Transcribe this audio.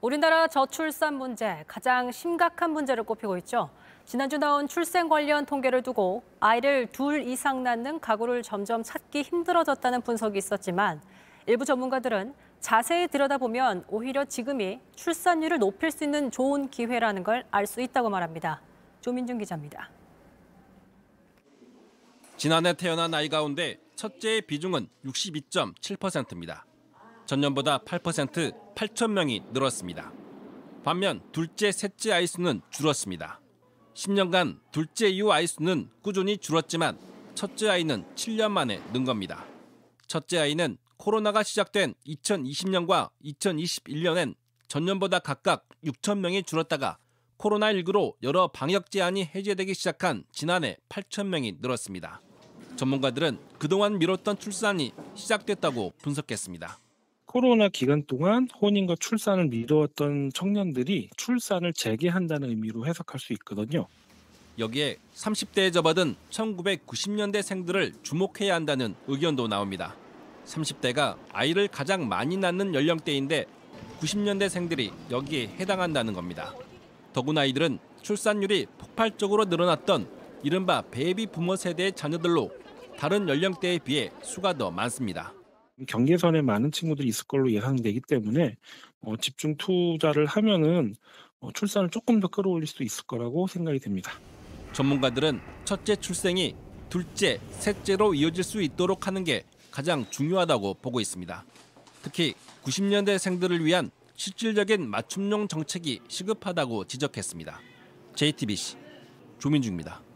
우리나라 저출산 문제 가장 심각한 문제를 꼽히고 있죠. 지난주 나온 출생 관련 통계를 두고 아이를 둘 이상 낳는 가구를 점점 찾기 힘들어졌다는 분석이 있었지만 일부 전문가들은 자세히 들여다보면 오히려 지금이 출산율을 높일 수 있는 좋은 기회라는 걸 알 수 있다고 말합니다. 조민준 기자입니다. 지난해 태어난 아이 가운데 첫째의 비중은 62.7%입니다. 전년보다 8% 8천 명이 늘었습니다. 반면 둘째, 셋째 아이 수는 줄었습니다. 10년간 둘째 이후 아이 수는 꾸준히 줄었지만 첫째 아이는 7년 만에 는 겁니다. 첫째 아이는 코로나가 시작된 2020년과 2021년엔 전년보다 각각 6천 명이 줄었다가 코로나19로 여러 방역 제한이 해제되기 시작한 지난해 8천 명이 늘었습니다. 전문가들은 그동안 미뤘던 출산이 시작됐다고 분석했습니다. 코로나 기간 동안 혼인과 출산을 미루었던 청년들이 출산을 재개한다는 의미로 해석할 수 있거든요. 여기에 30대에 접어든 1990년대 생들을 주목해야 한다는 의견도 나옵니다. 30대가 아이를 가장 많이 낳는 연령대인데 90년대 생들이 여기에 해당한다는 겁니다. 더구나 이들은 출산율이 폭발적으로 늘어났던 이른바 베이비 부모 세대의 자녀들로 다른 연령대에 비해 수가 더 많습니다. 경계선에 많은 친구들이 있을 걸로 예상되기 때문에 어 집중 투자를 하면은 어 출산을 조금 더 끌어올릴 수 있을 거라고 생각이 됩니다. 전문가들은 첫째 출생이 둘째, 셋째로 이어질 수 있도록 하는 게 가장 중요하다고 보고 있습니다. 특히 90년대 생들을 위한 실질적인 맞춤형 정책이 시급하다고 지적했습니다. JTBC 조민중입니다.